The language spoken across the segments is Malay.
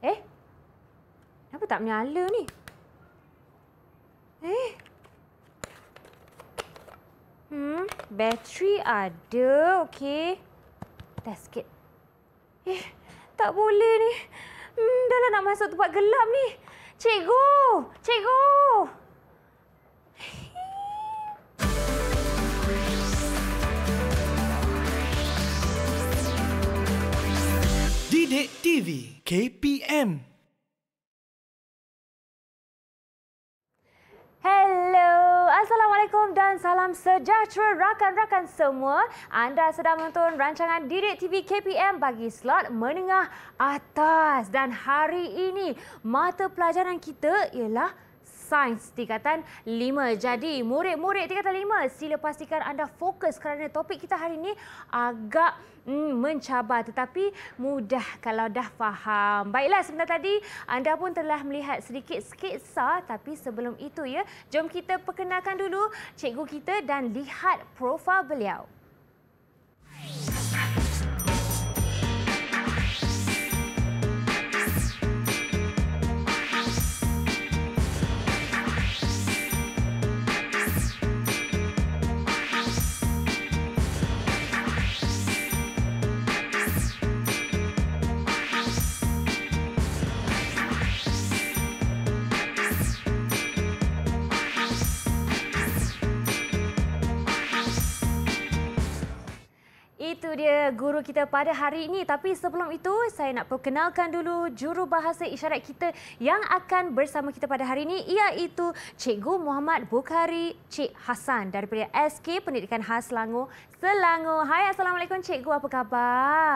Eh? Kenapa tak menyala ni? Eh? Hmm, bateri ada. Okey. Test sikit. Eh, tak boleh ni. Hmm, dah lah nak masuk tempat gelap ni. Cikgu! Cikgu! Cikgu! Sidik TV KPM Hello, Assalamualaikum dan salam sejahtera rakan-rakan semua. Anda sedang menonton rancangan Didik TV KPM bagi slot menengah atas. Dan hari ini, mata pelajaran kita ialah Sains Tingkatan 5. Jadi, murid-murid Tingkatan 5, sila pastikan anda fokus kerana topik kita hari ini agak hmm, mencabar tetapi mudah kalau dah faham. Baiklah, sebenarnya tadi anda pun telah melihat sedikit sketsa tapi sebelum itu, ya, jom kita perkenalkan dulu cikgu kita dan lihat profil beliau. Thank guru kita pada hari ini. Tapi sebelum itu, saya nak perkenalkan dulu juru bahasa isyarat kita yang akan bersama kita pada hari ini iaitu Cikgu Muhammad Bukhari Cik Hasan daripada SK Pendidikan Khas Selangor. Selangor. Hai, Assalamualaikum Cikgu. Apa khabar?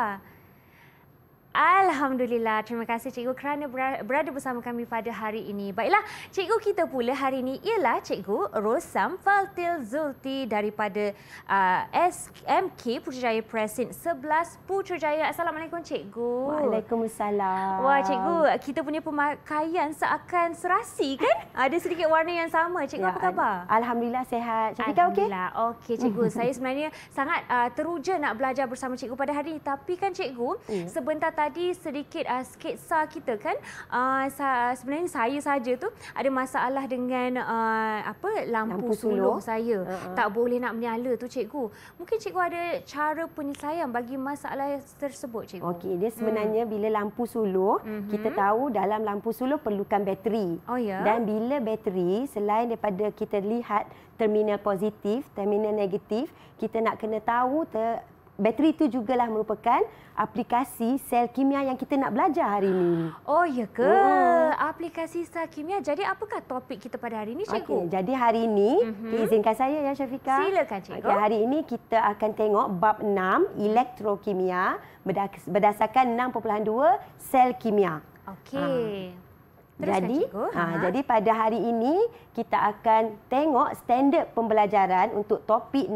Alhamdulillah. Terima kasih cikgu kerana berada bersama kami pada hari ini. Baiklah, cikgu kita pula hari ini ialah cikgu Rosam Faltil Zulti daripada uh, SMK Putrajaya Presin 11 Putrajaya. Assalamualaikum cikgu. Waalaikumsalam. Wah cikgu, kita punya pemakaian seakan serasi kan? Ada sedikit warna yang sama. Cikgu ya, apa khabar? Alhamdulillah sehat. Cikgu okey? Alhamdulillah. Okey okay, cikgu. Saya sebenarnya sangat uh, teruja nak belajar bersama cikgu pada hari ini. Tapi kan cikgu, ya. sebentar tadi sedikit uh, ah, sketsa kita kan uh, sa- sebenarnya saya saja tu ada masalah dengan uh, apa lampu, lampu suluh. saya uh-huh. tak boleh nak menyala tu cikgu mungkin cikgu ada cara penyelesaian bagi masalah tersebut cikgu okey dia hmm. sebenarnya hmm. bila lampu suluh hmm. kita tahu dalam lampu suluh perlukan bateri oh, ya? dan bila bateri selain daripada kita lihat terminal positif terminal negatif kita nak kena tahu ter- bateri itu juga lah merupakan aplikasi sel kimia yang kita nak belajar hari ini. Oh ya ke? Oh. Aplikasi sel kimia. Jadi apakah topik kita pada hari ini, Cikgu? Okay. Jadi hari ini, mm -hmm. izinkan saya ya Syafika. Silakan, Cikgu. Okay. Hari ini kita akan tengok bab 6 elektrokimia berdasarkan 6.2 sel kimia. Okey. Ha. Jadi, ha, ha. jadi pada hari ini kita akan tengok standard pembelajaran untuk topik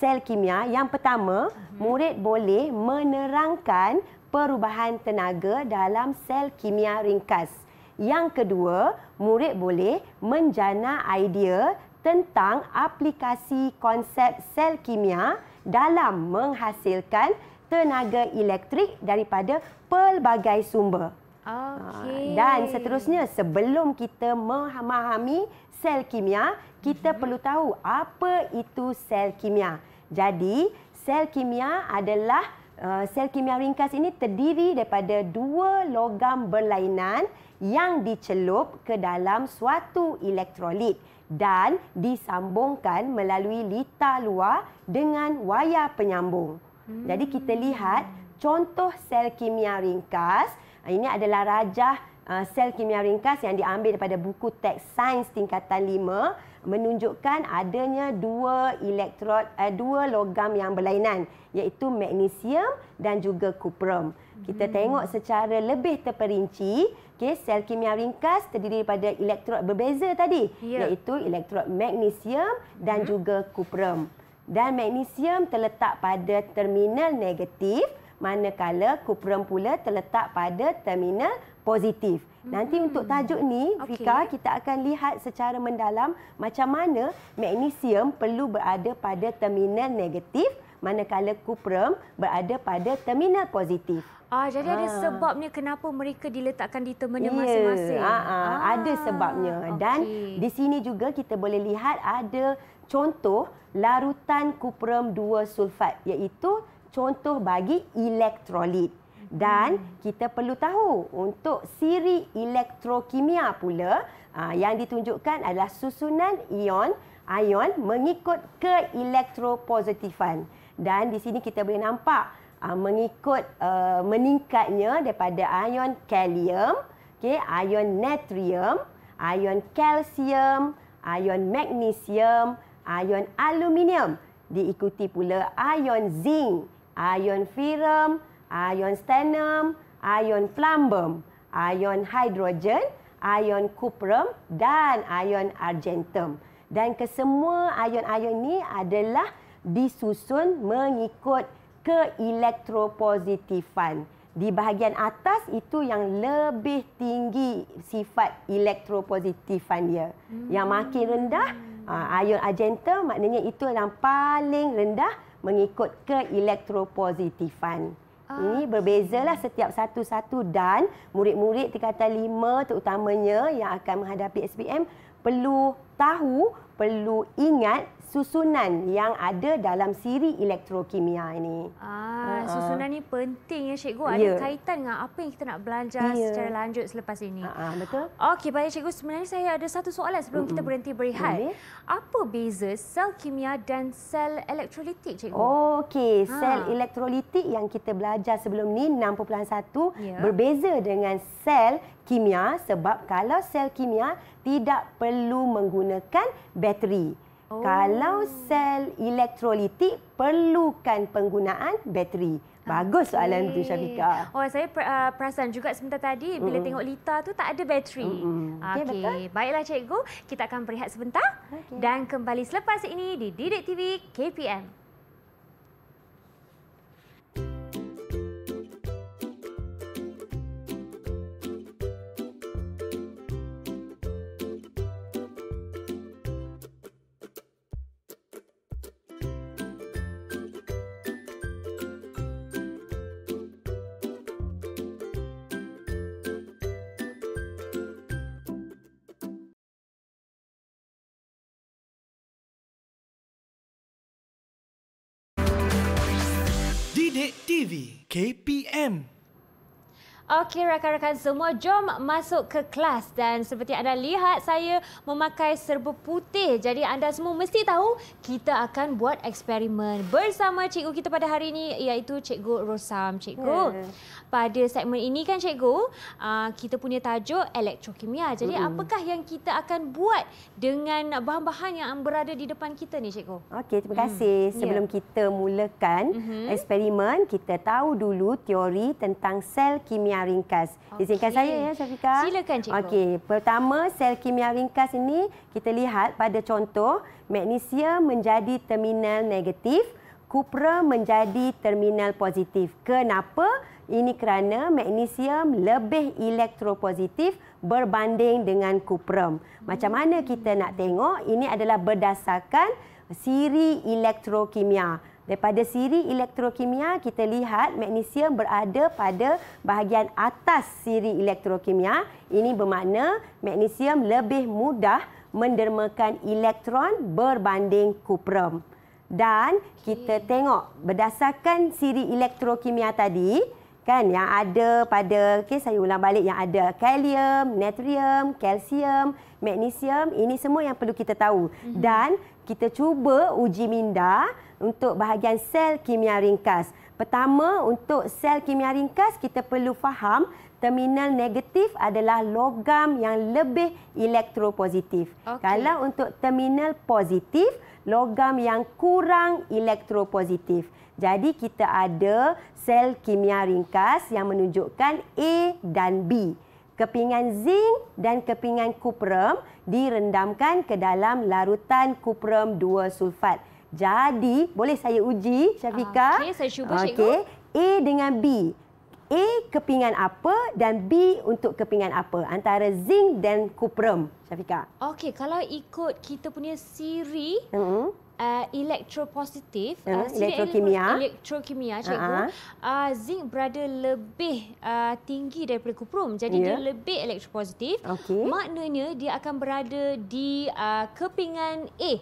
sel kimia. Yang pertama, murid boleh menerangkan perubahan tenaga dalam sel kimia ringkas. Yang kedua, murid boleh menjana idea tentang aplikasi konsep sel kimia dalam menghasilkan tenaga elektrik daripada pelbagai sumber. Okay. Ah, dan seterusnya, sebelum kita memahami sel kimia, kita mm-hmm. perlu tahu apa itu sel kimia. Mm-hmm. Jadi, sel kimia adalah eh, sel kimia ringkas ini terdiri daripada dua logam berlainan yang dicelup ke dalam suatu elektrolit dan disambungkan melalui lita luar dengan wayar penyambung. Hmm. Jadi kita lihat contoh sel kimia ringkas ini adalah rajah Ah, sel kimia ringkas yang diambil daripada buku teks sains tingkatan 5 menunjukkan adanya dua elektrod uh, dua logam yang berlainan iaitu magnesium dan juga kuprum. Kita hmm. tengok secara lebih terperinci, okey sel kimia ringkas terdiri daripada elektrod berbeza tadi yeah. iaitu elektrod magnesium dan hmm. juga kuprum Dan magnesium terletak pada terminal negatif manakala kuprum pula terletak pada terminal positif. Nanti hmm. untuk tajuk ni, okay. Fika, kita akan lihat secara mendalam macam mana magnesium perlu berada pada terminal negatif manakala kuprum berada pada terminal positif. Ah, jadi ah. ada sebabnya kenapa mereka diletakkan di terminal yeah. masing-masing. Ah, ah, ah. Ada sebabnya. Okay. Dan di sini juga kita boleh lihat ada contoh larutan kuprum 2 sulfat iaitu contoh bagi elektrolit dan hmm. kita perlu tahu untuk siri elektrokimia pula uh, yang ditunjukkan adalah susunan ion ion mengikut keelektropositifan dan di sini kita boleh nampak uh, mengikut uh, meningkatnya daripada ion kalium okey ion natrium ion kalsium ion magnesium ion aluminium diikuti pula ion zinc ion ferum ion stannum, ion plumbum, ion hidrogen, ion cuprum dan ion argentum. Dan kesemua ion-ion ini adalah disusun mengikut keelektropositifan. Di bahagian atas itu yang lebih tinggi sifat elektropositifan dia. Hmm. Yang makin rendah, ha, ion argentum maknanya itu yang paling rendah mengikut keelektropositifan. Ah. Ini berbezalah setiap satu-satu dan murid-murid tingkatan 5 terutamanya yang akan menghadapi SPM perlu tahu, perlu ingat susunan yang ada dalam siri elektrokimia ini. Ah, uh-huh. susunan ni penting ya cikgu. Ada yeah. kaitan dengan apa yang kita nak belajar yeah. secara lanjut selepas ini. Uh-huh, betul. Okey, baik cikgu. Sebenarnya saya ada satu soalan sebelum uh-huh. kita berhenti berehat. Uh-huh. Apa beza sel kimia dan sel elektrolitik cikgu? Okey, sel uh-huh. elektrolitik yang kita belajar sebelum ni 6.1 yeah. berbeza dengan sel kimia sebab kalau sel kimia tidak perlu menggunakan bateri. Kalau oh. sel elektrolitik perlukan penggunaan bateri. Bagus soalan okay. tu Syafika. Oh saya per, uh, perasan juga sebentar tadi mm. bila tengok lita tu tak ada bateri. Mm-hmm. Okey. Okay. Baiklah cikgu, kita akan berehat sebentar okay. dan kembali selepas ini di Didik TV KPM. Sidik TV KPM Okey rakan-rakan semua, jom masuk ke kelas dan seperti anda lihat saya memakai serba putih. Jadi anda semua mesti tahu kita akan buat eksperimen bersama cikgu kita pada hari ini iaitu cikgu Rosam. Cikgu, hmm. pada segmen ini kan cikgu, ah, kita punya tajuk elektrokimia. Jadi hmm. apakah yang kita akan buat dengan bahan-bahan yang berada di depan kita ni cikgu? Okey, terima hmm, kasih. Hmm. Sebelum yeah. kita mulakan hmm. eksperimen, kita tahu dulu teori tentang sel kimia kimia ringkas. Okay. Izinkan saya ya Syafika. Silakan cikgu. Okey, pertama sel kimia ringkas ini kita lihat pada contoh magnesium menjadi terminal negatif, kupra menjadi terminal positif. Kenapa? Ini kerana magnesium lebih elektropositif berbanding dengan kuprum. Macam mana kita nak tengok? Ini adalah berdasarkan siri elektrokimia. Daripada siri elektrokimia kita lihat magnesium berada pada bahagian atas siri elektrokimia. Ini bermakna magnesium lebih mudah mendermakan elektron berbanding kuprum. Dan kita tengok berdasarkan siri elektrokimia tadi kan yang ada pada okey saya ulang balik yang ada kalium, natrium, kalsium, magnesium ini semua yang perlu kita tahu. Mhm. Dan kita cuba uji minda untuk bahagian sel kimia ringkas. Pertama, untuk sel kimia ringkas kita perlu faham terminal negatif adalah logam yang lebih elektropositif. Okay. Kalau untuk terminal positif, logam yang kurang elektropositif. Jadi kita ada sel kimia ringkas yang menunjukkan A dan B. Kepingan zinc dan kepingan kuprum direndamkan ke dalam larutan kuprum 2 sulfat. Jadi, boleh saya uji, Syafika? Ah, okey, saya cuba, Okey, A dengan B. A kepingan apa dan B untuk kepingan apa? Antara zinc dan kuprum, Syafika. Okey, kalau ikut kita punya siri mm -hmm. uh, elektropositif, mm mm-hmm, uh, elektrokimia, elektrokimia Cikgu, uh ah, -huh. Ah. uh, zinc berada lebih uh, tinggi daripada kuprum, Jadi, yeah. dia ya. lebih elektropositif. Okay. Maknanya, dia akan berada di uh, kepingan A.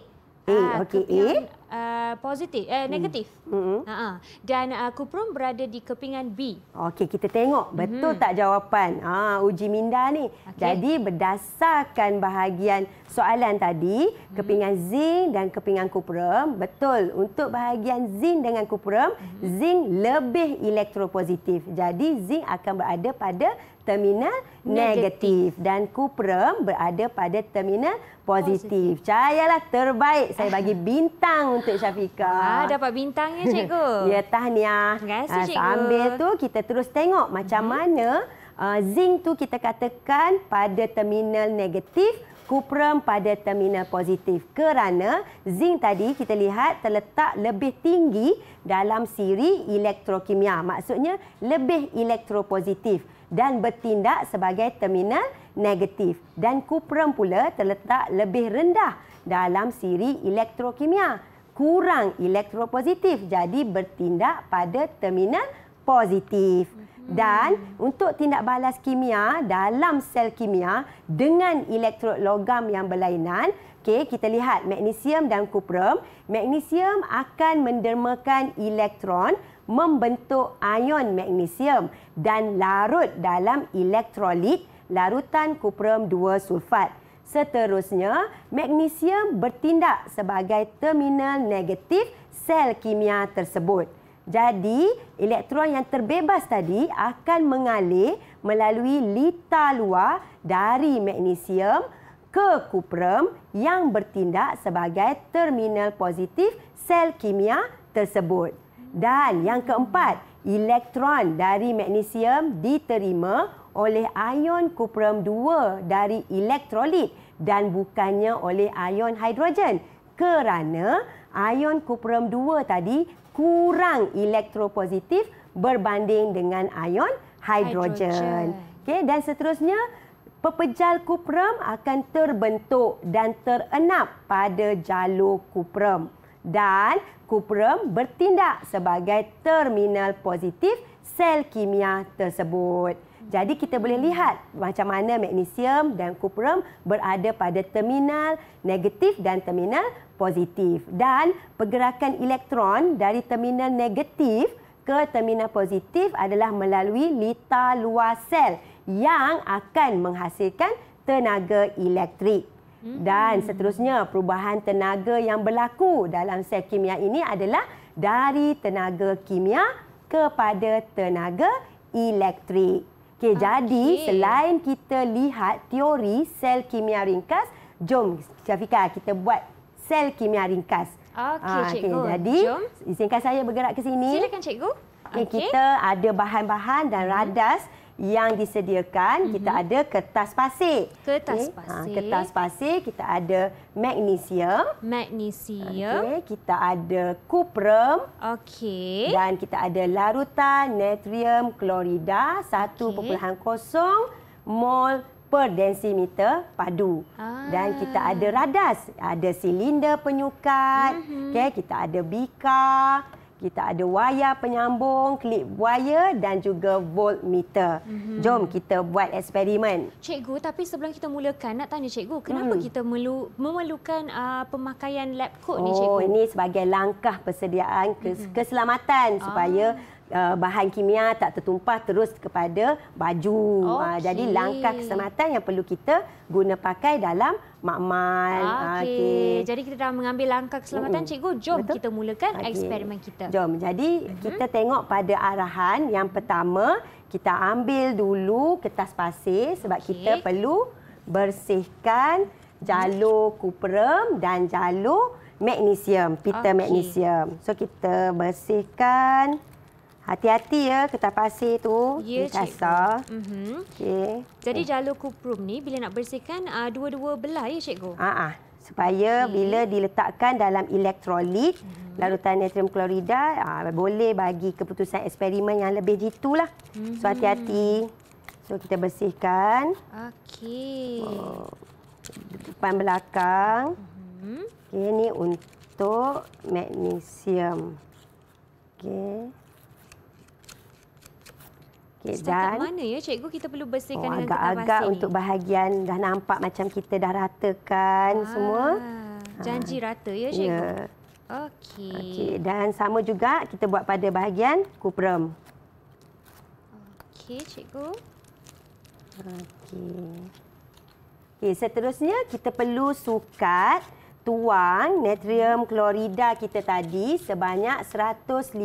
A, uh, okey A. Uh, positif eh hmm. negatif. -hmm. uh -huh. Dan uh, kuprum berada di kepingan B. Okey, kita tengok hmm. betul -hmm. tak jawapan. Ah, uji minda ni. Okay. Jadi berdasarkan bahagian soalan tadi, -hmm. kepingan zinc dan kepingan kuprum, betul untuk bahagian zinc dengan kuprum, mm -hmm. zinc lebih elektropositif. Jadi zinc akan berada pada terminal negatif dan kuprum berada pada terminal positif. Cayalah terbaik. Saya bagi bintang untuk Syafika. Ah, dapat bintangnya cikgu. ya tahniah. Terima kasih ah, cikgu. Sambil tu kita terus tengok macam hmm. mana uh, zinc tu kita katakan pada terminal negatif kuprum pada terminal positif kerana zinc tadi kita lihat terletak lebih tinggi dalam siri elektrokimia maksudnya lebih elektropositif dan bertindak sebagai terminal negatif dan kuprum pula terletak lebih rendah dalam siri elektrokimia kurang elektropositif jadi bertindak pada terminal positif mhm. dan untuk tindak balas kimia dalam sel kimia dengan elektrod logam yang berlainan okay kita lihat magnesium dan kuprum magnesium akan mendermakan elektron membentuk ion magnesium dan larut dalam elektrolit larutan kuprum 2 sulfat. Seterusnya, magnesium bertindak sebagai terminal negatif sel kimia tersebut. Jadi, elektron yang terbebas tadi akan mengalir melalui lita luar dari magnesium ke kuprum yang bertindak sebagai terminal positif sel kimia tersebut. Dan yang keempat, elektron dari magnesium diterima oleh ion kuprum 2 dari elektrolit dan bukannya oleh ion hidrogen kerana ion kuprum 2 tadi kurang elektropositif berbanding dengan ion hidrogen. hidrogen. Okey dan seterusnya pepejal kuprum akan terbentuk dan terenap pada jalur kuprum dan Kuprum bertindak sebagai terminal positif sel kimia tersebut. Jadi kita boleh lihat macam mana magnesium dan kuprum berada pada terminal negatif dan terminal positif. Dan pergerakan elektron dari terminal negatif ke terminal positif adalah melalui litar luar sel yang akan menghasilkan tenaga elektrik. Hmm. Dan seterusnya perubahan tenaga yang berlaku dalam sel kimia ini adalah dari tenaga kimia kepada tenaga elektrik. Okey, okay. jadi selain kita lihat teori sel kimia ringkas, jom Syafika kita buat sel kimia ringkas. Okey, ah, cikgu. Jadi, jom. izinkan saya bergerak ke sini. Silakan cikgu. Okey, okay. kita ada bahan-bahan dan hmm. radas hmm yang disediakan uh-huh. kita mhm. ada kertas pasir. Kertas okay. Ha, pasir. Ha, kertas pasir kita ada magnesium, magnesium, Okay. Kita ada kuprum. Okey. Dan kita ada larutan natrium klorida 1.0 okay. mol per densimeter padu. Ah. Dan kita ada radas, ada silinder penyukat. Uh-huh. Okey, kita ada bika kita ada wayar penyambung, klip wire dan juga voltmeter. Mm-hmm. Jom kita buat eksperimen. Cikgu, tapi sebelum kita mulakan, nak tanya cikgu, kenapa mm. kita melu- memerlukan uh, pemakaian lab coat oh, ni cikgu? Oh, ini sebagai langkah persediaan kes- mm-hmm. keselamatan ah. supaya Uh, bahan kimia tak tertumpah terus kepada baju. Okay. Uh, ah, jadi langkah keselamatan yang perlu kita guna pakai dalam makmal. Ah, ah, okey. Okay. Jadi kita dah mengambil langkah keselamatan mm -hmm. cikgu. Jom Betul? kita mulakan okay. eksperimen kita. Jom. Jadi mm -hmm. kita tengok pada arahan yang pertama, kita ambil dulu kertas pasir sebab okay. kita perlu bersihkan jalur mhm. kuprum dan jalur magnesium, pita okay. magnesium. So kita bersihkan Hati-hati ya ketah pasir tu. Ya, kasar. Mm -hmm. okay. Jadi okay. jalur kuprum ni bila nak bersihkan ah, dua-dua uh, belah ya cikgu? Aa, ah, ah. supaya okay. Hmm. bila diletakkan dalam elektrolit, mm -hmm. larutan natrium klorida uh, boleh bagi keputusan eksperimen yang lebih jitu lah. Mm -hmm. So hati-hati. So kita bersihkan. Okey. Oh, depan belakang. Mm -hmm. Okey ni untuk magnesium. Okey. Okay, dan mana ya cikgu kita perlu bersihkan oh, dengan kertas agak agak untuk bahagian dah nampak macam kita dah ratakan ah, semua. Janji ha. rata ya, ya. cikgu. Yeah. Okey. Okey dan sama juga kita buat pada bahagian kuprem. Okey cikgu. Okey. Okay, seterusnya kita perlu sukat tuang natrium klorida kita tadi sebanyak 150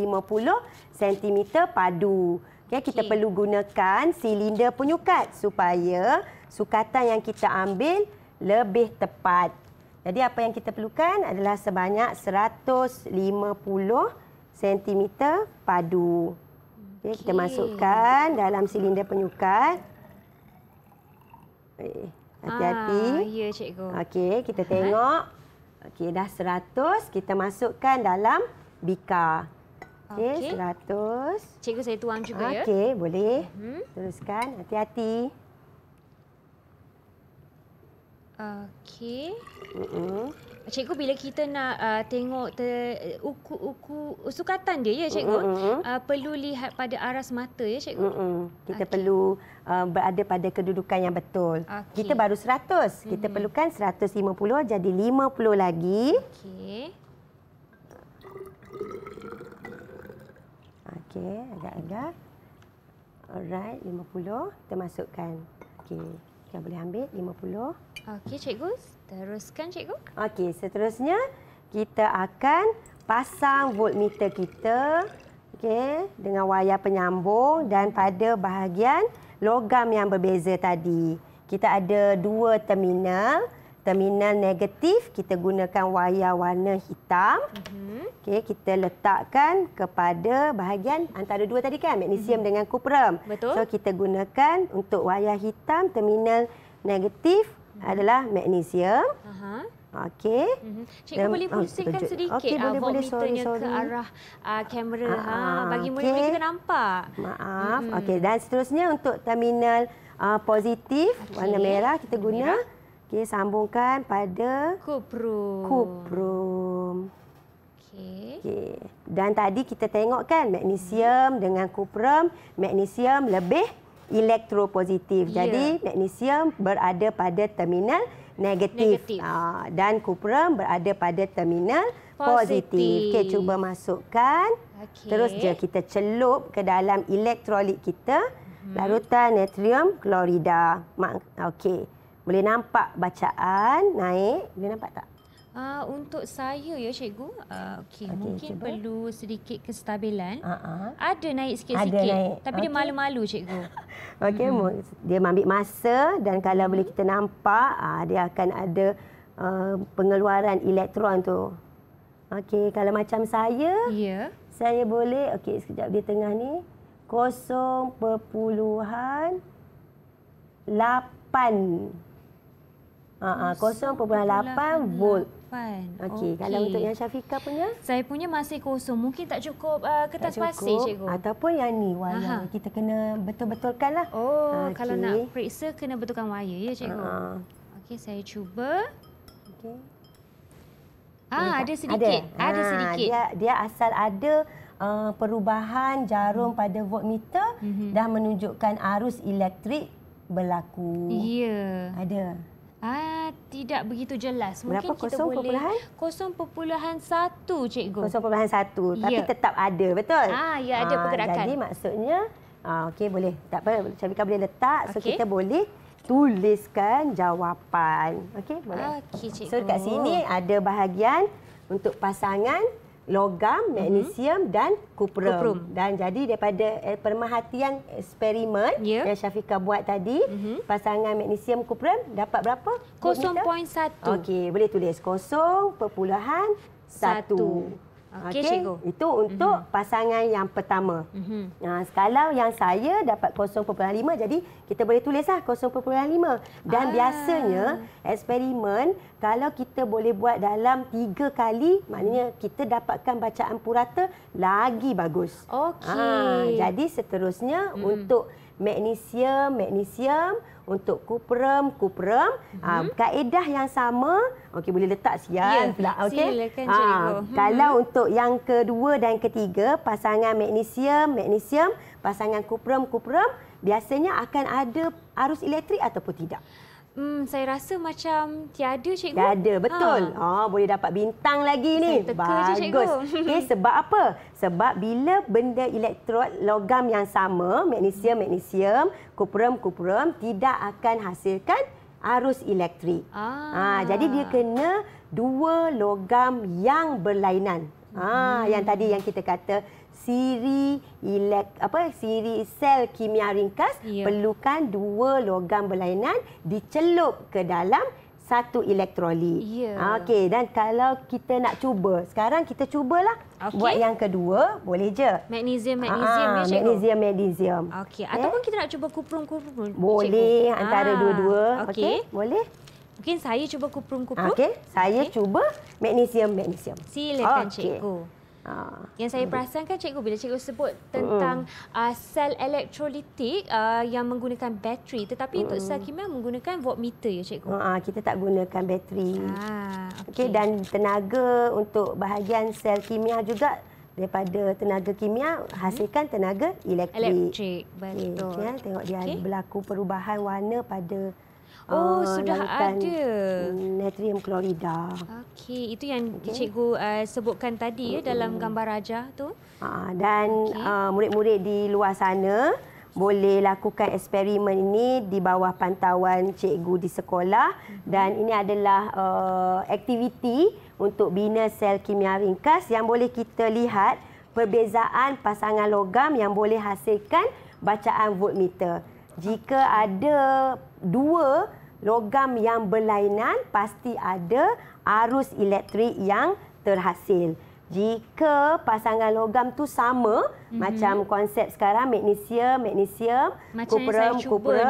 cm padu. Okay, ya, kita okay. perlu gunakan silinder penyukat supaya sukatan yang kita ambil lebih tepat. Jadi apa yang kita perlukan adalah sebanyak 150 cm padu. Okay, ya, okay. Kita masukkan dalam silinder penyukat. Hati-hati. Ah, ya, cikgu. Okey, kita tengok. Okey, dah 100. Kita masukkan dalam bikar. Okey, seratus. Okay. Cikgu saya tuang juga okay, ya. Okey, boleh. Uh-huh. Teruskan, hati-hati. Okey. Uh-uh. Cikgu bila kita nak uh, tengok ter, uh, uku, uku, sukatan dia ya cikgu, uh-uh. uh, perlu lihat pada aras mata ya cikgu. Uh-uh. Kita okay. perlu uh, berada pada kedudukan yang betul. Okay. Kita baru seratus. Uh-huh. Kita mm-hmm. perlukan puluh jadi lima puluh lagi. Okey. Okey, agak-agak. Alright, 50. Kita masukkan. Okey, kita boleh ambil 50. Okey, cikgu. Teruskan, cikgu. Okey, seterusnya kita akan pasang voltmeter kita. Okey, dengan wayar penyambung dan pada bahagian logam yang berbeza tadi. Kita ada dua terminal terminal negatif kita gunakan wayar warna hitam. Mm-hmm. Okey, kita letakkan kepada bahagian antara dua tadi kan, magnesium mm-hmm. dengan kuprum. Betul. So kita gunakan untuk wayar hitam terminal negatif mm-hmm. adalah magnesium. Uh-huh. Okey. Mm-hmm. Cikgu boleh oh, pusingkan oh, sedikit okay, uh, boleh, voltmeternya ah, sorry, sorry. ke arah uh, kamera uh ha bagi okay. murid kita nampak. Maaf. Mm-hmm. Okey, dan seterusnya untuk terminal uh, positif okay. warna merah kita guna merah. Okey, sambungkan pada kuprum. Kuprum. Okey. Dan tadi kita tengok kan magnesium hmm. dengan kuprum, magnesium lebih elektropositif. Yeah. Jadi magnesium berada pada terminal negatif. negatif. Ha, dan kuprum berada pada terminal positif. positif. Okey, cuba masukkan. Okay. Terus je kita celup ke dalam elektrolit kita, mhm. larutan natrium klorida. Okey. Boleh nampak bacaan naik? Boleh nampak tak? Uh, untuk saya ya cikgu, uh, okey okay, mungkin cikgu. perlu sedikit kestabilan. Uh-huh. Ada naik sikit-sikit tapi okay. dia malu-malu cikgu. okey hmm. dia ambil masa dan kalau hmm. boleh kita nampak uh, dia akan ada uh, pengeluaran elektron tu. Okey kalau macam saya, yeah. saya boleh okey sekejap dia tengah ni kosong lapan. Ha, ha, 0.8 volt. Okey, okay. kalau untuk yang Syafika punya? Saya punya masih kosong. Mungkin tak cukup uh, kertas tak cukup. pasir, cikgu. Ataupun yang ni, wire. Aha. Kita kena betul-betulkanlah. Oh, okay. kalau nak periksa, kena betulkan wire, ya, cikgu? Uh Okey, saya cuba. Okey. Ah, ada sedikit. Ada, ada ha, sedikit. Dia, dia asal ada... Uh, perubahan jarum hmm. pada voltmeter -hmm. dah menunjukkan arus elektrik berlaku. Ya. Yeah. Ada. Ah, tidak begitu jelas. Mungkin Berapa kosong perpuluhan? 0.1 cikgu. 0.1 tapi ya. tetap ada, betul? Ah, ya ada ah, pergerakan. jadi maksudnya ah okey boleh. Tak apa, Syafika boleh letak so kita boleh tuliskan jawapan. Okay, boleh. Okey, cikgu. So dekat sini ada bahagian untuk pasangan logam, mhm. magnesium mm-hmm. dan kuprum. kuprum. Dan jadi daripada eh, pemerhatian eksperimen yeah. yang Syafika buat tadi, mm-hmm. pasangan magnesium kuprum dapat berapa? 0.1. Okey, boleh tulis 0.1. Satu. Ah, okey, okay. Itu untuk mm-hmm. pasangan yang pertama. Mm-hmm. Nah, kalau yang saya dapat 0.5, jadi kita boleh tulislah 0.5. Dan ah. biasanya, eksperimen, kalau kita boleh buat dalam 3 kali, maknanya mhm. kita dapatkan bacaan purata lagi bagus. Okay. Ah, jadi seterusnya, mm. untuk magnesium, magnesium, untuk kuprem kuprem mm -hmm. uh, kaedah yang sama okey boleh letak sian yeah, pula okey uh, kalau hmm. untuk yang kedua dan ketiga pasangan magnesium magnesium pasangan kuprem kuprem biasanya akan ada arus elektrik ataupun tidak Hmm, saya rasa macam tiada cikgu. Tiada, betul. Ha. Oh, boleh dapat bintang lagi ni. Bagus. je Okay, sebab apa? Sebab bila benda elektrod logam yang sama, magnesium-magnesium, kuprum-kuprum, tidak akan hasilkan arus elektrik. Ah. Ha, jadi dia kena dua logam yang berlainan. Ah, ha, hmm. Yang tadi yang kita kata siri elek apa siri sel kimia ringkas yeah. perlukan dua logam berlainan dicelup ke dalam satu elektrolit. Yeah. Okey dan kalau kita nak cuba, sekarang kita cubalah okay. buat yang kedua, boleh je. Magnesium ah, magnesium ya cikgu. Magnesium magnesium. Okey, eh? ataupun kita nak cuba kuprum-kuprum. Boleh cikgu. Ah, antara dua-dua. Okey, okay. boleh. Mungkin saya cuba kuprum-kuprum. Okey, saya okay. cuba magnesium magnesium. Silakan okay. cikgu. Uh. Yang saya perasan kan cikgu bila cikgu sebut tentang uh. Uh, sel elektrolitik uh, ah, yang menggunakan bateri tetapi uh. untuk sel kimia menggunakan voltmeter ya cikgu. Ha uh, kita tak gunakan bateri. Uh, okay. okay dan tenaga untuk bahagian sel kimia juga daripada tenaga kimia mm-hmm. hasilkan tenaga elektrik. Elektrik betul. Okay, ya tengok dia okay. berlaku perubahan warna pada Oh, oh sudah ada. Natrium klorida. Okey, itu yang okay. cikgu uh, sebutkan tadi ya uh -uh. dalam gambar raja tu. Uh, dan ah, murid-murid okay. uh, di luar sana boleh lakukan eksperimen ini di bawah pantauan cikgu di sekolah mm-hmm. dan ini adalah uh, aktiviti untuk bina sel kimia ringkas yang boleh kita lihat perbezaan pasangan logam yang boleh hasilkan bacaan voltmeter. Jika ada dua logam yang berlainan pasti ada arus elektrik yang terhasil. Jika pasangan logam tu sama mm -hmm. macam konsep sekarang magnesium magnesium kuprum kuprum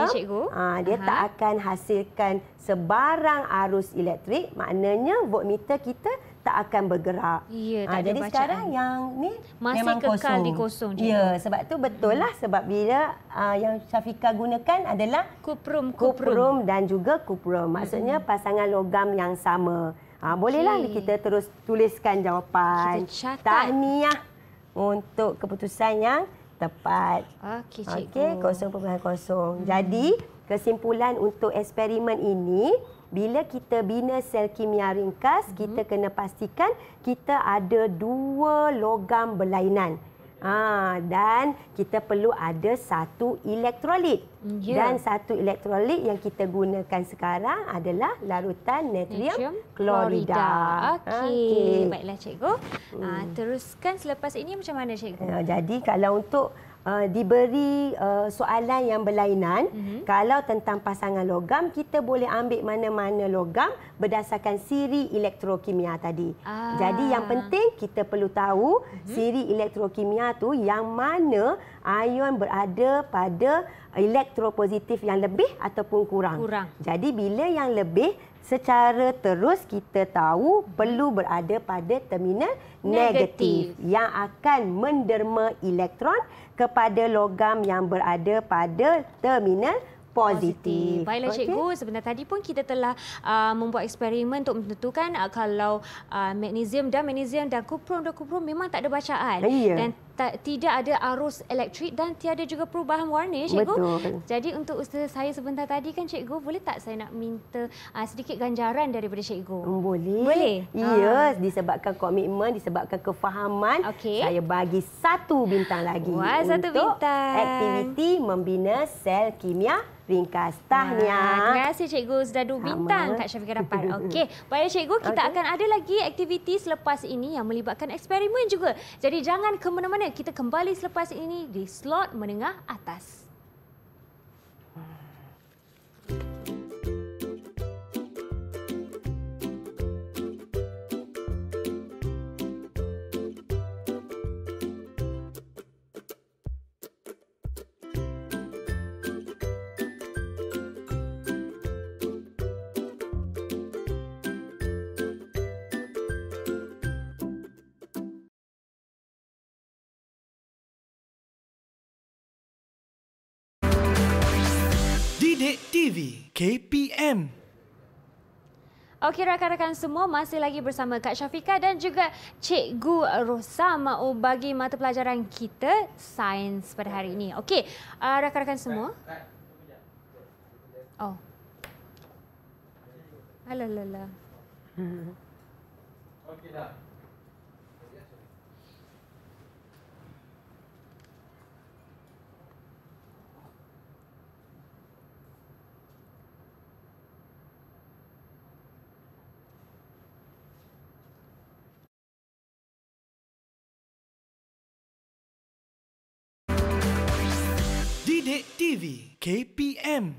ah, dia Aha. tak akan hasilkan sebarang arus elektrik maknanya voltmeter kita tak akan bergerak. Ya, tak ha, ada jadi bacaan. sekarang yang ni masih memang kekal kosong. di kosong. Ya, sebab tu betul lah hmm. sebab bila uh, yang Syafika gunakan adalah kuprum, kuprum kuprum dan juga kuprum. Maksudnya hmm. pasangan logam yang sama. Ha, bolehlah okay. kita terus tuliskan jawapan. Kita Tahniah untuk keputusan yang tepat. Okey, cikgu. Okey, kosong. Hmm. Jadi, kesimpulan untuk eksperimen ini, bila kita bina sel kimia ringkas, hmm. kita kena pastikan kita ada dua logam berlainan. Ha, dan kita perlu ada satu elektrolit. Yeah. Dan satu elektrolit yang kita gunakan sekarang adalah larutan natrium klorida. Ha, okey, okay. baiklah cikgu. Ha, hmm. Uh, teruskan selepas ini macam mana cikgu? Eh, jadi kalau untuk uh, diberi uh, soalan yang berlainan. Mm-hmm. Kalau tentang pasangan logam, kita boleh ambil mana-mana logam berdasarkan siri elektrokimia tadi. Ah. Jadi yang penting kita perlu tahu mm-hmm. siri elektrokimia tu yang mana ion berada pada elektropositif yang lebih ataupun kurang. kurang. Jadi bila yang lebih secara terus kita tahu mhm. perlu berada pada terminal negatif, negatif yang akan menderma elektron kepada logam yang berada pada terminal positif. Baiklah okay. cikgu, sebenarnya tadi pun kita telah uh, membuat eksperimen untuk menentukan uh, kalau uh, magnesium dan magnesium dan kuprum dan kuprum memang tak ada bacaan. Yeah. Dan tidak ada arus elektrik dan tiada juga perubahan warna ya cikgu. Betul. Jadi untuk ustazah saya sebentar tadi kan cikgu boleh tak saya nak minta uh, sedikit ganjaran daripada cikgu? Boleh. Boleh. Ya uh. disebabkan komitmen disebabkan kefahaman okay. saya bagi satu bintang lagi. Wah untuk satu bintang. Aktiviti membina sel kimia ringkas tahniah. Terima kasih cikgu sudah dua bintang Kak Syafiqah dapat. Okey. Baik cikgu kita okay. akan ada lagi aktiviti selepas ini yang melibatkan eksperimen juga. Jadi jangan ke mana-mana kita kembali selepas ini di slot menengah atas. KPM. Okey rakan-rakan semua masih lagi bersama Kak Syafika dan juga Cikgu Rosam bagi mata pelajaran kita sains pada hari ini. Okey, uh, rakan-rakan semua. Oh. Alah la la. Okey dah. Cik TV KPM.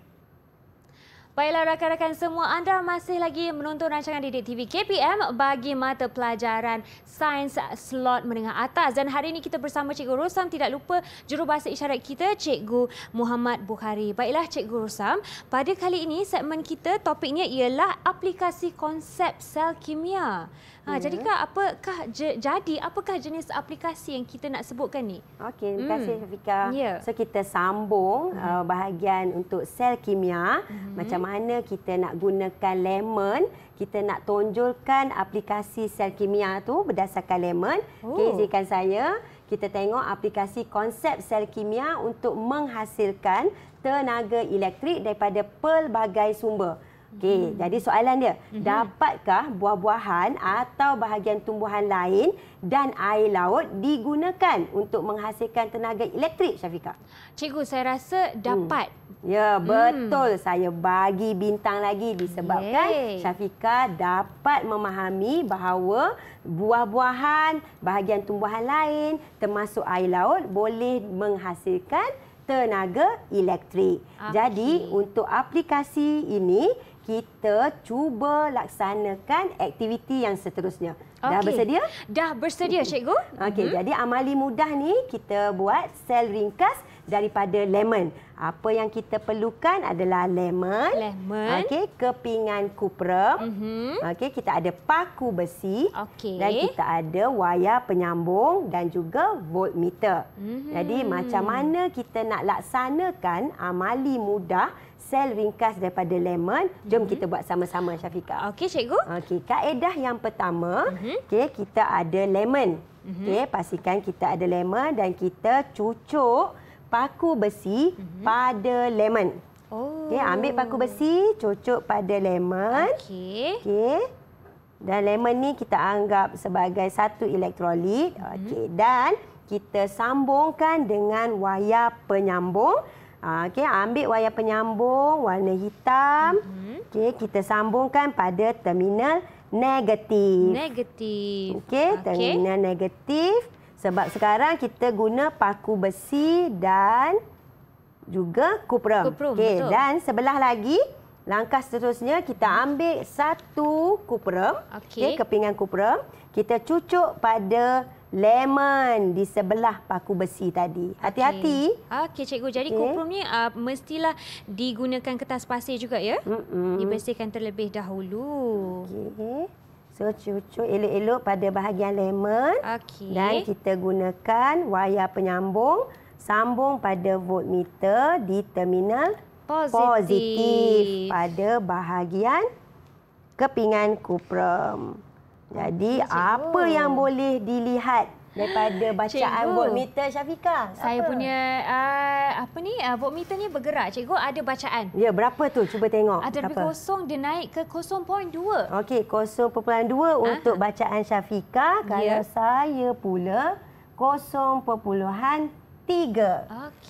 Baiklah rakan-rakan semua, anda masih lagi menonton rancangan Didik TV KPM bagi mata pelajaran sains slot menengah atas. Dan hari ini kita bersama Cikgu Rosam, tidak lupa jurubahasa isyarat kita, Cikgu Muhammad Bukhari. Baiklah Cikgu Rosam, pada kali ini segmen kita topiknya ialah aplikasi konsep sel kimia. Ha, ya. Jadi Kak, apakah je, jadi apakah jenis aplikasi yang kita nak sebutkan ni? Okey, terima hmm. kasih hmm. Fika. Ya. So kita sambung hmm. uh, bahagian untuk sel kimia. Hmm. Macam mana kita nak gunakan lemon? Kita nak tonjolkan aplikasi sel kimia tu berdasarkan lemon. Oh. Okey, izinkan saya. Kita tengok aplikasi konsep sel kimia untuk menghasilkan tenaga elektrik daripada pelbagai sumber. Okey, hmm. jadi soalan dia, hmm. dapatkah buah-buahan atau bahagian tumbuhan lain dan air laut digunakan untuk menghasilkan tenaga elektrik, Syafika? Cikgu, saya rasa hmm. dapat. Ya, hmm. Ya, betul. Hmm. Saya bagi bintang lagi disebabkan Yeay. Syafika dapat memahami bahawa buah-buahan, bahagian tumbuhan lain termasuk air laut boleh menghasilkan tenaga elektrik. Okay. Jadi, untuk aplikasi ini kita cuba laksanakan aktiviti yang seterusnya. Okay. Dah bersedia? Dah bersedia, Cikgu. Okey, hmm. jadi amali mudah ni kita buat sel ringkas daripada lemon. Apa yang kita perlukan adalah lemon. Lemon. Okey, kepingan kupra. Mm -hmm. Okey, kita ada paku besi. Okey. Dan kita ada wayar penyambung dan juga voltmeter. Mm -hmm. Jadi macam mana kita nak laksanakan amali mudah mm sel ringkas daripada lemon. Jom mm -hmm. kita buat sama-sama Syafiqah. Okey cikgu. Okey, kaedah yang pertama, mm -hmm. okey kita ada lemon. Mm -hmm. Okey, pastikan kita ada lemon dan kita cucuk paku besi mm -hmm. pada lemon. Oh. Okey, ambil paku besi, cucuk pada lemon. Okey. Okey. Dan lemon ni kita anggap sebagai satu elektrolit. Mm -hmm. Okey, dan kita sambungkan dengan wayar penyambung. Ah, okay, ambil wayar penyambung warna hitam. Mm -hmm. Okey, kita sambungkan pada terminal negatif. Negatif. Okay. terminal negatif. Sebab sekarang kita guna paku besi dan juga kuprum. kuprum Okey, dan sebelah lagi, langkah seterusnya kita ambil satu kuprum. Okey, okay, kepingan kuprum. Kita cucuk pada lemon di sebelah paku besi tadi. Hati-hati. Okey, okay, cikgu. Jadi, okay. kuprum ini uh, mestilah digunakan kertas pasir juga, ya? Mm -mm. Dibersihkan terlebih dahulu. Okey. So, cucuk elok-elok pada bahagian lemon. Okey. Dan kita gunakan wayar penyambung. Sambung pada voltmeter di terminal positif, positif pada bahagian kepingan kuprum. Jadi Cikgu. apa yang boleh dilihat daripada bacaan meter, Syafika? Saya apa? punya uh, apa ni? Uh, meter ni bergerak. Cikgu ada bacaan. Ya, berapa tu? Cuba tengok. Ada berapa? kosong dia naik ke 0.2. Okey, 0.2 ah. untuk bacaan Syafika. Ya. Kalau ya. saya pula 0.3. Okey.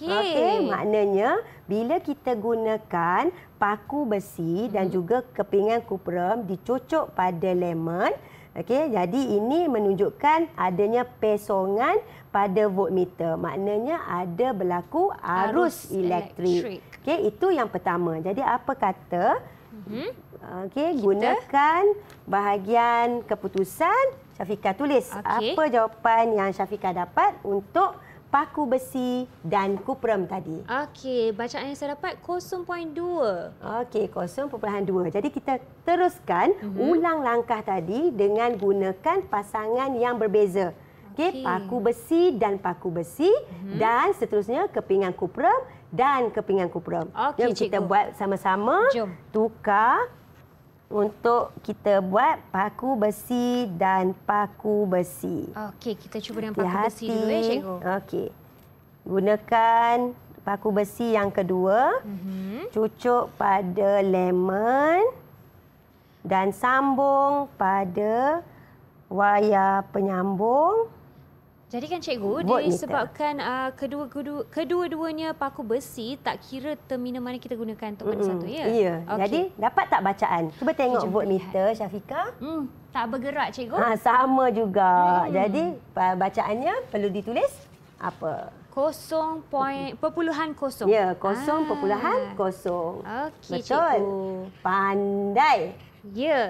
Okey, maknanya bila kita gunakan paku besi hmm. dan juga kepingan kuprum dicucuk pada lemon Okey, jadi ini menunjukkan adanya pesongan pada voltmeter. Maknanya ada berlaku arus, arus elektrik. Okey, itu yang pertama. Jadi apa kata? Mm-hmm. Okey, gunakan bahagian keputusan Syafiqah tulis. Okay. Apa jawapan yang Syafiqah dapat untuk paku besi dan kuprem tadi. Okey, bacaan yang saya dapat 0.2. Okey, 0.2. Jadi kita teruskan mm-hmm. ulang langkah tadi dengan gunakan pasangan yang berbeza. Okey, okay. paku besi dan paku besi mm-hmm. dan seterusnya kepingan kuprem dan kepingan kuprem. Okay, Jom kita buat sama-sama. Tukar untuk kita buat paku besi dan paku besi. Okey, kita cuba dengan paku besi hati. dulu ya, cikgu. Okey. Gunakan paku besi yang kedua. Mm-hmm. Cucuk pada lemon dan sambung pada wayar penyambung. Jadi kan cikgu Buat disebabkan uh, kedua-kedua kedua-duanya paku besi tak kira terminal mana kita gunakan untuk mana mm-hmm. satu ya. Ya. Okay. Jadi dapat tak bacaan? Cuba tengok Jom vote meter Syafika. Hmm, tak bergerak cikgu. Ha, sama juga. Hmm. Jadi bacaannya perlu ditulis apa? Kosong poin, perpuluhan kosong. Ya, kosong ah. perpuluhan kosong. Okey, cikgu. Pandai. Ya. Yeah.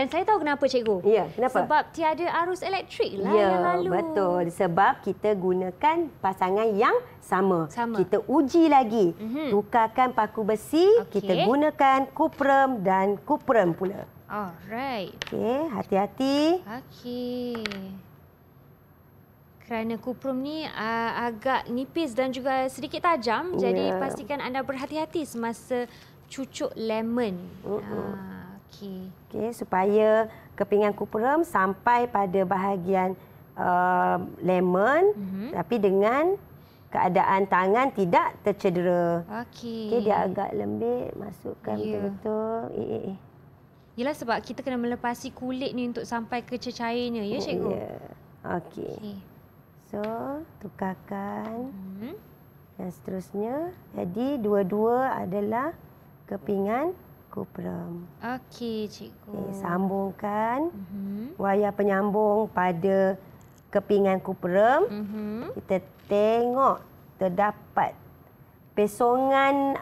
Dan saya tahu kenapa cikgu. Ya, kenapa? Sebab tiada arus elektrik lah ya, yang lalu. Betul. Sebab kita gunakan pasangan yang sama. sama. Kita uji lagi. Mm-hmm. Tukarkan paku besi, okay. kita gunakan kuprem dan kuprem pula. Alright. Okey, hati-hati. Okey. Kerana kuprum ni uh, agak nipis dan juga sedikit tajam, yeah. jadi ya. pastikan anda berhati-hati semasa cucuk lemon. Uh-uh. Uh. Okey. Okey, supaya kepingan kupurem sampai pada bahagian uh, lemon mm-hmm. tapi dengan keadaan tangan tidak tercedera. Okey. Okey, dia agak lembik, masukkan yeah. betul-betul. Eh eh eh. Yalah sebab kita kena melepasi kulit ni untuk sampai ke cecairnya ya, cikgu. Ya. Okey. Okay. So, tukarkan. Mm-hmm. Dan seterusnya, jadi dua-dua adalah kepingan Cikgu Pram. Okey, Cikgu. Okay, sambungkan uh-huh. wayar penyambung pada kepingan kuperem. Uh-huh. Mhm. Kita tengok terdapat pesongan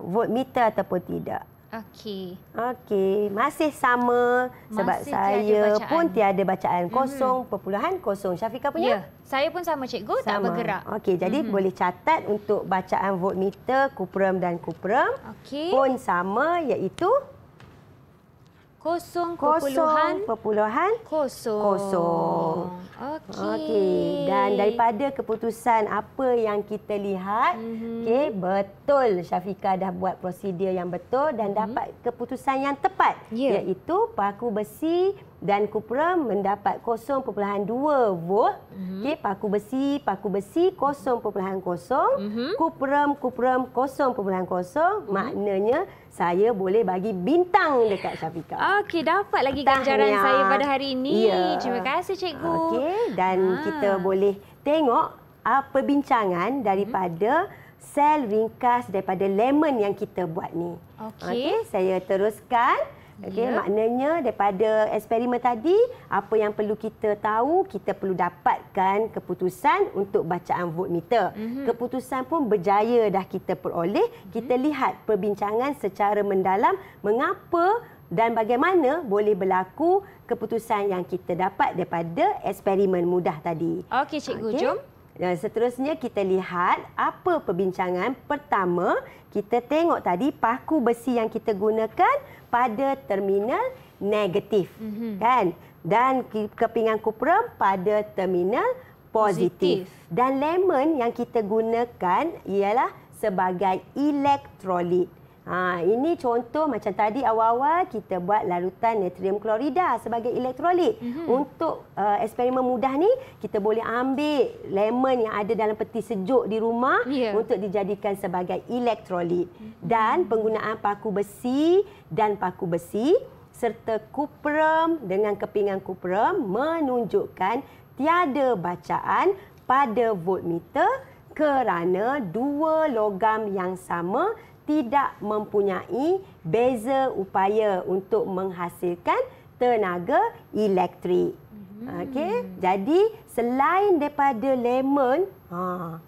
voltmeter ataupun tidak. Okey. Okey, masih sama masih sebab saya pun tiada bacaan mhm. kosong, uh-huh. kosong. Syafiqah punya? Yeah. Saya pun sama cikgu sama. tak bergerak. Okey, jadi mm -hmm. boleh catat untuk bacaan voltmeter kuprum dan kuprum. Okey. Pun sama iaitu 0.0 kosong. kosong, kosong. kosong. Okey. Dan daripada keputusan apa yang kita lihat, mm -hmm. okey, betul Syafika dah buat prosedur yang betul dan mm -hmm. dapat keputusan yang tepat yeah. iaitu paku besi dan Kupra mendapat 0.2 volt. Mm -hmm. Okey, paku besi, paku besi 0.0, mm -hmm. Kupram, Kupram 0.0. Mm -hmm. Maknanya saya boleh bagi bintang dekat Syafika. Okey, dapat lagi Tahniah. ganjaran saya pada hari ini. Ya. Terima kasih cikgu. Okey, dan ha. kita boleh tengok apa bincangan daripada mm -hmm. sel ringkas daripada lemon yang kita buat ni. Okey, okay, saya teruskan. Okey, yeah. maknanya daripada eksperimen tadi, apa yang perlu kita tahu, kita perlu dapatkan keputusan untuk bacaan vote meter. Mm-hmm. Keputusan pun berjaya dah kita peroleh. Mm-hmm. Kita lihat perbincangan secara mendalam mengapa dan bagaimana boleh berlaku keputusan yang kita dapat daripada eksperimen mudah tadi. Okey, cikgu, okay. jom. Dan seterusnya kita lihat apa perbincangan pertama. Kita tengok tadi paku besi yang kita gunakan pada terminal negatif mm-hmm. kan dan kepingan kuprum pada terminal positif. positif dan lemon yang kita gunakan ialah sebagai elektrolit. Ha, ini contoh macam tadi awal-awal kita buat larutan natrium klorida sebagai elektrolit. Mm -hmm. Untuk uh, eksperimen mudah ni kita boleh ambil lemon yang ada dalam peti sejuk di rumah yeah. untuk dijadikan sebagai elektrolit. Mm -hmm. Dan penggunaan paku besi dan paku besi serta kuprem dengan kepingan kuprem menunjukkan tiada bacaan pada voltmeter kerana dua logam yang sama tidak mempunyai beza upaya untuk menghasilkan tenaga elektrik. Hmm. Okey, jadi selain daripada lemon, ha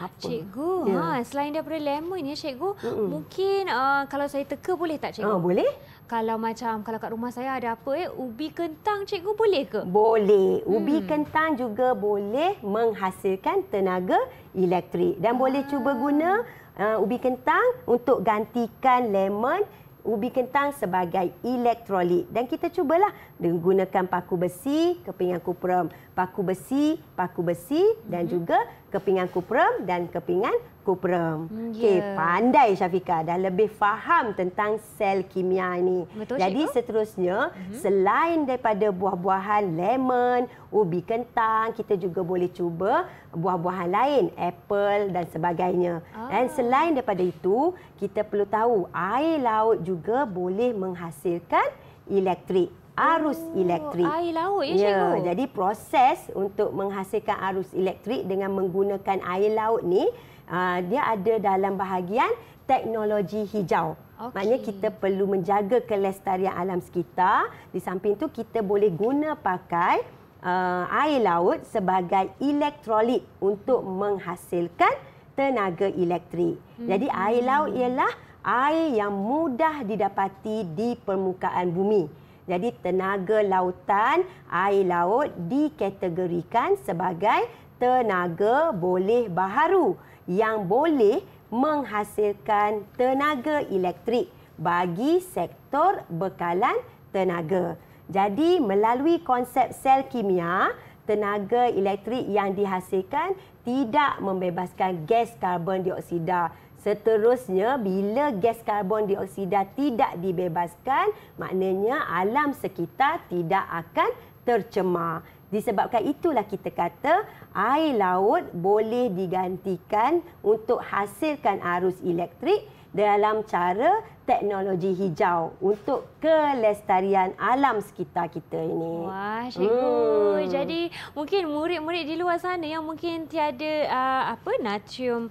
apa? Cikgu, yeah. ha, selain daripada lemon ya Cikgu, Mm-mm. mungkin uh, kalau saya teka boleh tak Cikgu? Oh boleh. Kalau macam kalau kat rumah saya ada apa eh ubi kentang Cikgu boleh ke? Boleh. Ubi hmm. kentang juga boleh menghasilkan tenaga elektrik dan ha. boleh ah. cuba guna uh, ubi kentang untuk gantikan lemon ubi kentang sebagai elektrolit. Dan kita cubalah menggunakan paku besi, kepingan kuprum. Paku besi, paku besi dan mhm. juga kepingan kuprum dan kepingan Kuprem. Yeah. Hmm, Okey, ya. pandai Syafika dah lebih faham tentang sel kimia ini. Betul, Jadi Syekho? seterusnya, mm-hmm. selain daripada buah-buahan lemon, ubi kentang, kita juga boleh cuba buah-buahan lain, apple dan sebagainya. Ah. Dan ah. selain daripada itu, kita perlu tahu air laut juga boleh menghasilkan elektrik arus oh, elektrik. Air laut ya, ya Cikgu. Jadi proses untuk menghasilkan arus elektrik dengan menggunakan air laut ni Ah, dia ada dalam bahagian teknologi hijau. Okay. Maknanya kita perlu menjaga kelestarian alam sekitar. Di samping tu kita boleh guna pakai uh, air laut sebagai elektrolit untuk menghasilkan tenaga elektrik. Hmm. Jadi air laut ialah air yang mudah didapati di permukaan bumi. Jadi tenaga lautan air laut dikategorikan sebagai tenaga boleh baharu yang boleh menghasilkan tenaga elektrik bagi sektor bekalan tenaga. Jadi melalui konsep sel kimia, tenaga elektrik yang dihasilkan tidak membebaskan gas karbon dioksida. Seterusnya bila gas karbon dioksida tidak dibebaskan, maknanya alam sekitar tidak akan tercemar. Disebabkan itulah kita kata air laut boleh digantikan untuk hasilkan arus elektrik dalam cara teknologi hijau untuk kelestarian alam sekitar kita ini. Wah, cikgu. Hmm. Jadi mungkin murid-murid di luar sana yang mungkin tiada uh, apa natrium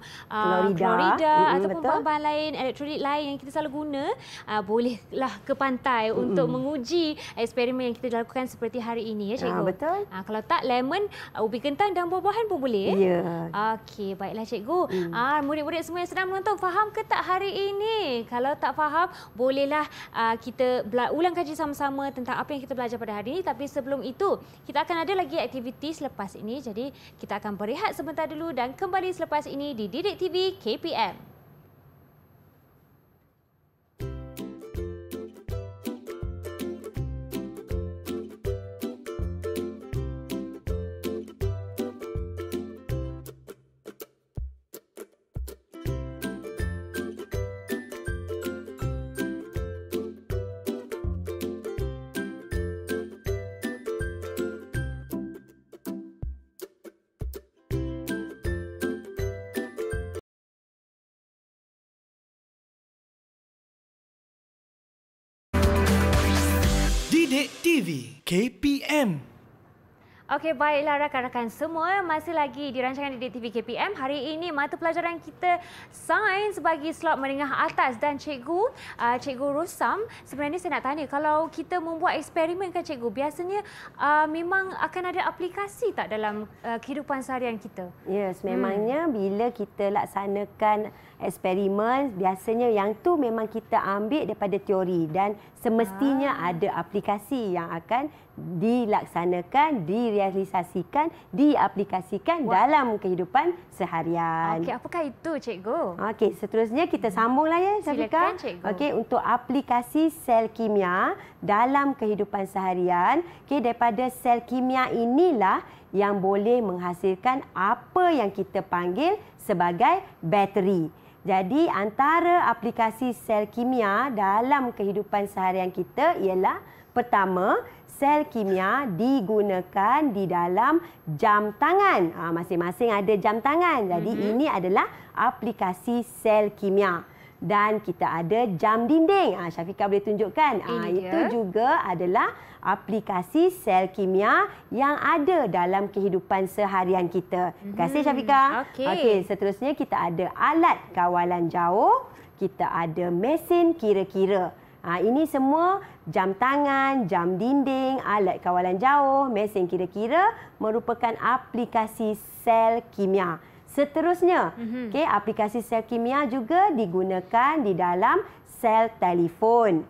klorida uh, -hmm, ataupun bahan-bahan lain, elektrolit lain yang kita selalu guna, uh, bolehlah ke pantai -hmm. untuk menguji eksperimen yang kita lakukan seperti hari ini ya, ah, cikgu. Ha, betul. Uh, kalau tak lemon, uh, ubi kentang dan buah-buahan pun boleh. Ya. Yeah. Okey, baiklah cikgu. Mm. Ah, mm. uh, murid-murid semua yang sedang menonton, faham ke tak hari ini? Kalau tak faham faham, bolehlah uh, kita ulang kaji sama-sama tentang apa yang kita belajar pada hari ini. Tapi sebelum itu, kita akan ada lagi aktiviti selepas ini. Jadi kita akan berehat sebentar dulu dan kembali selepas ini di Didik TV KPM. Cik TV KPM Okey, baiklah rakan-rakan semua. Masih lagi di rancangan Didik TV KPM. Hari ini mata pelajaran kita sains bagi slot menengah atas. Dan cikgu, uh, cikgu Rusam, sebenarnya saya nak tanya. Kalau kita membuat eksperimen kan cikgu, biasanya uh, memang akan ada aplikasi tak dalam uh, kehidupan seharian kita? Ya, yes, sememangnya hmm. bila kita laksanakan eksperimen biasanya yang tu memang kita ambil daripada teori dan semestinya ah. ada aplikasi yang akan dilaksanakan, direalisasikan, diaplikasikan What? dalam kehidupan seharian. Okey, apakah itu cikgu? Okey, seterusnya kita hmm. sambunglah ya, Safika. Okey, untuk aplikasi sel kimia dalam kehidupan seharian, okey daripada sel kimia inilah yang boleh menghasilkan apa yang kita panggil sebagai bateri. Jadi antara aplikasi sel kimia dalam kehidupan seharian kita ialah pertama sel kimia digunakan di dalam jam tangan. Ha, masing-masing ada jam tangan. Jadi mm-hmm. ini adalah aplikasi sel kimia dan kita ada jam dinding. Ah ha, Syafika boleh tunjukkan. ha, itu juga adalah aplikasi sel kimia yang ada dalam kehidupan seharian kita. Terima kasih hmm, Syafika. Okey, okay, seterusnya kita ada alat kawalan jauh, kita ada mesin kira-kira. Ha, ini semua jam tangan, jam dinding, alat kawalan jauh, mesin kira-kira merupakan aplikasi sel kimia. Seterusnya, mm-hmm. okay, aplikasi sel kimia juga digunakan di dalam sel telefon,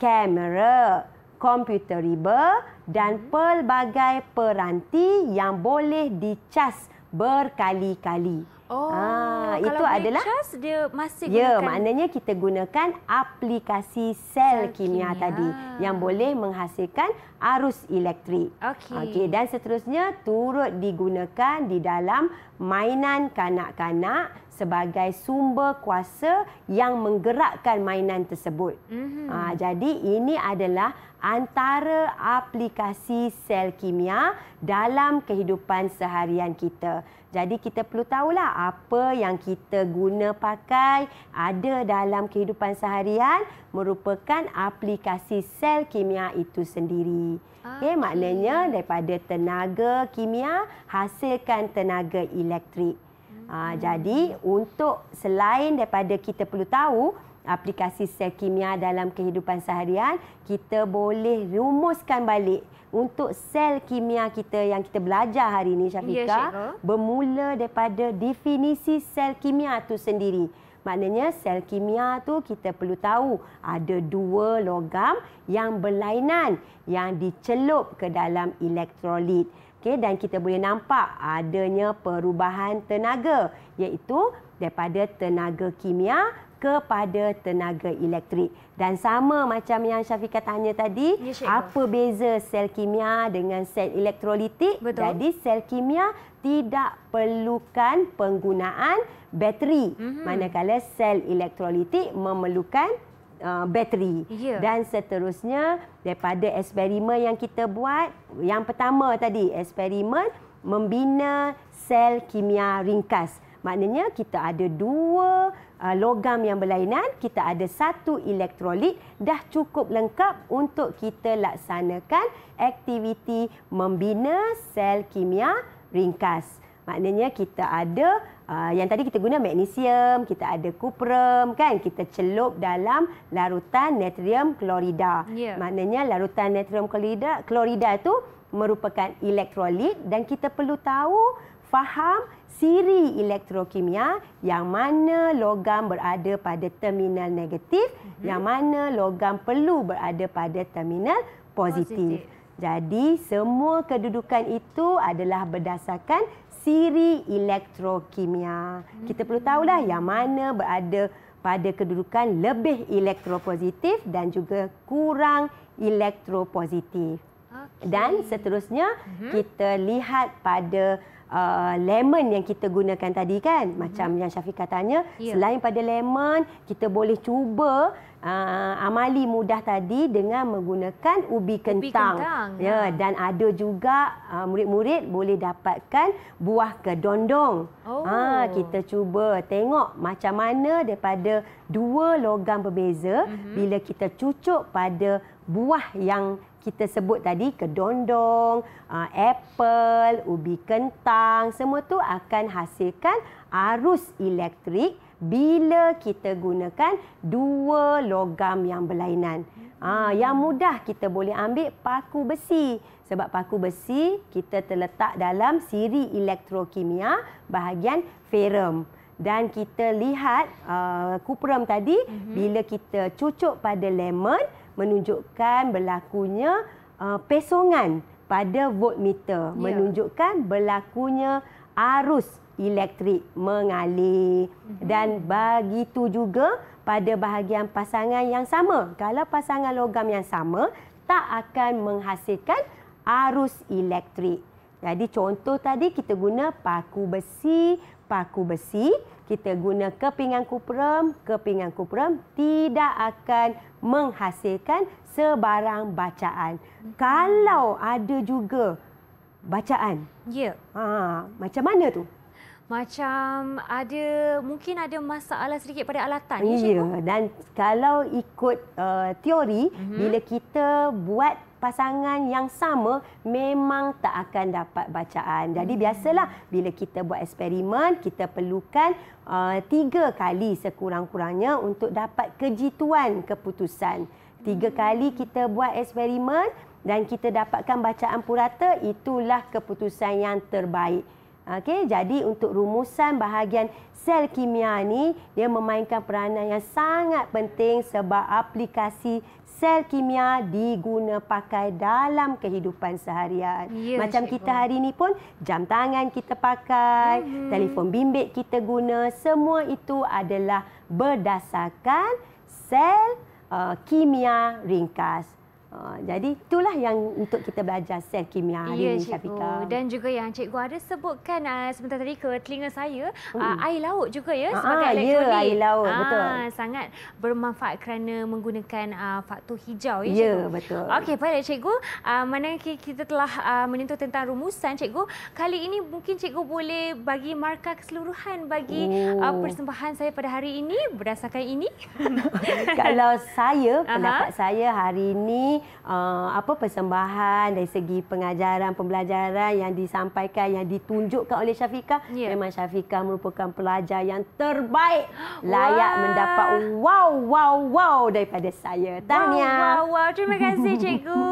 kamera, komputer riba dan mhm. pelbagai peranti yang boleh dicas berkali-kali. Oh, ha, kalau itu dia adalah charge, dia masih Ya, gunakan... maknanya kita gunakan aplikasi sel, sel kimia, kimia tadi yang boleh menghasilkan arus elektrik. Okey. Okey, dan seterusnya turut digunakan di dalam mainan kanak-kanak sebagai sumber kuasa yang menggerakkan mainan tersebut. Mm-hmm. jadi ini adalah antara aplikasi sel kimia dalam kehidupan seharian kita. Jadi kita perlu tahulah apa yang kita guna pakai ada dalam kehidupan seharian merupakan aplikasi sel kimia itu sendiri. Okay, ah, maknanya daripada tenaga kimia hasilkan tenaga elektrik. Ha, Jadi untuk selain daripada kita perlu tahu aplikasi sel kimia dalam kehidupan seharian, kita boleh rumuskan balik untuk sel kimia kita yang kita belajar hari ini Syafika ya, bermula daripada definisi sel kimia itu sendiri. Maknanya sel kimia tu kita perlu tahu ada dua logam yang berlainan yang dicelup ke dalam elektrolit. Okay, dan kita boleh nampak adanya perubahan tenaga iaitu daripada tenaga kimia kepada tenaga elektrik. Dan sama macam yang Syafiqah tanya tadi, ya, apa beza sel kimia dengan sel elektrolitik? Betul. Jadi sel kimia tidak perlukan penggunaan bateri. Mm-hmm. Manakala sel elektrolitik memerlukan uh, bateri yeah. dan seterusnya daripada eksperimen yang kita buat yang pertama tadi eksperimen membina sel kimia ringkas maknanya kita ada dua uh, logam yang berlainan kita ada satu elektrolit dah cukup lengkap untuk kita laksanakan aktiviti membina sel kimia ringkas maknanya kita ada Ah, yang tadi kita guna magnesium, kita ada kuprum kan, kita celup dalam larutan natrium klorida. Yeah. Maknanya larutan natrium klorida, klorida itu merupakan elektrolit dan kita perlu tahu faham siri elektrokimia yang mana logam berada pada terminal negatif, mm-hmm. yang mana logam perlu berada pada terminal positif. positif. Jadi semua kedudukan itu adalah berdasarkan siri elektrokimia. Kita perlu tahu lah yang mana berada pada kedudukan lebih elektropositif dan juga kurang elektropositif. Okay. Dan seterusnya, uh-huh. kita lihat pada uh, lemon yang kita gunakan tadi kan mhm. macam mm-hmm. yang Syafiq katanya yeah. selain pada lemon kita boleh cuba uh, amali mudah tadi dengan menggunakan ubi kentang, ubi kentang. ya ha. dan ada juga uh, murid-murid boleh dapatkan buah kedondong oh. ha oh. uh, kita cuba tengok macam mana daripada dua logam berbeza mm-hmm. bila kita cucuk pada buah yang kita sebut tadi kedondong, ah, apple, ubi kentang, semua tu akan hasilkan arus elektrik bila kita gunakan dua logam yang berlainan. Ah, uh, yang mudah kita boleh ambil paku besi. Sebab paku besi kita terletak dalam siri elektrokimia bahagian ferum. Dan kita lihat uh, ah, kuprum tadi, mm-hmm. bila kita cucuk pada lemon, menunjukkan berlakunya uh, pesongan pada voltmeter yeah. menunjukkan berlakunya arus elektrik mengalir mm-hmm. dan begitu juga pada bahagian pasangan yang sama kalau pasangan logam yang sama tak akan menghasilkan arus elektrik jadi contoh tadi kita guna paku besi paku besi kita guna kepingan kuprum, kepingan kuprum tidak akan menghasilkan sebarang bacaan. Hmm. Kalau ada juga bacaan. Ya. Ha, macam mana tu? Macam ada mungkin ada masalah sedikit pada alatan. Ya, ya dan kalau ikut uh, teori, hmm. bila kita buat pasangan yang sama memang tak akan dapat bacaan. Jadi hmm. biasalah bila kita buat eksperimen, kita perlukan uh, tiga kali sekurang-kurangnya untuk dapat kejituan keputusan. Tiga hmm. kali kita buat eksperimen dan kita dapatkan bacaan purata, itulah keputusan yang terbaik. Okey, jadi untuk rumusan bahagian sel kimia ni dia memainkan peranan yang sangat penting sebab aplikasi sel kimia diguna pakai dalam kehidupan seharian. Ya, Macam Cikgu. kita hari ini pun jam tangan kita pakai, mm -hmm. telefon bimbit kita guna, semua itu adalah berdasarkan sel uh, kimia ringkas. Ha, jadi itulah yang untuk kita belajar sel kimia hari ya, ini, Syafiqah. Dan juga yang cikgu ada sebutkan uh, sebentar tadi ke telinga saya, hmm. uh, air laut juga ya Aa, ah, sebagai elektrolit. Ya, air laut, Aa, betul. Sangat bermanfaat kerana menggunakan uh, faktor hijau. Ya, ya betul. Okey, baiklah cikgu. Uh, mana kita telah uh, menyentuh tentang rumusan, cikgu. Kali ini mungkin cikgu boleh bagi markah keseluruhan bagi uh, persembahan saya pada hari ini berdasarkan ini. Kalau saya, pendapat Aha. saya hari ini, uh, apa persembahan dari segi pengajaran pembelajaran yang disampaikan yang ditunjukkan oleh Syafika yeah. Ya. memang Syafika merupakan pelajar yang terbaik layak wow. mendapat wow wow wow daripada saya tahniah wow wow, wow. terima kasih cikgu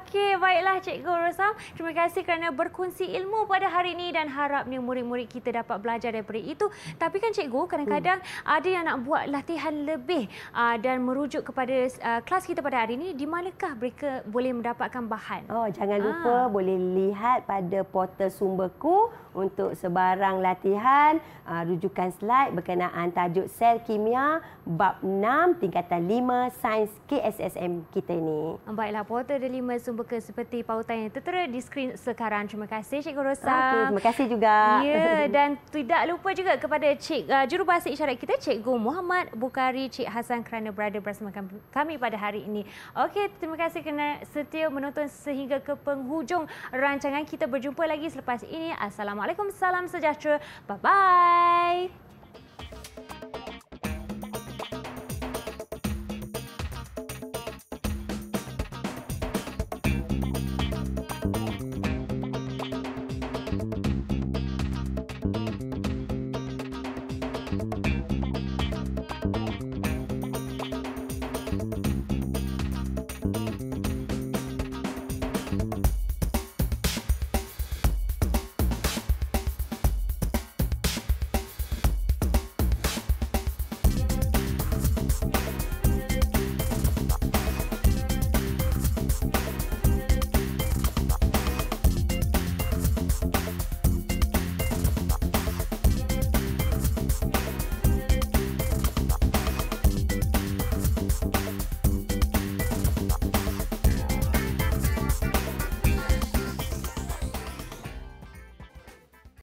okey baiklah cikgu Rosam terima kasih kerana berkongsi ilmu pada hari ini dan harapnya murid-murid kita dapat belajar daripada itu tapi kan cikgu kadang-kadang hmm. ada yang nak buat latihan lebih uh, dan merujuk kepada uh, kelas kita pada hari ini di mana? adakah mereka boleh mendapatkan bahan? Oh, jangan ah. lupa boleh lihat pada portal sumberku untuk sebarang latihan, uh, rujukan slide berkenaan tajuk sel kimia bab 6 tingkatan 5 sains KSSM kita ini. Ah, baiklah, portal ada lima sumber seperti pautan yang tertera di skrin sekarang. Terima kasih Cikgu Rosa. Okay, terima kasih juga. Ya, dan tidak lupa juga kepada Cik uh, jurubahasa isyarat kita, Cikgu Muhammad Bukhari, Cik Hasan kerana berada bersama kami pada hari ini. Okey, terima terima kasih kerana setia menonton sehingga ke penghujung rancangan. Kita berjumpa lagi selepas ini. Assalamualaikum, salam sejahtera. Bye-bye.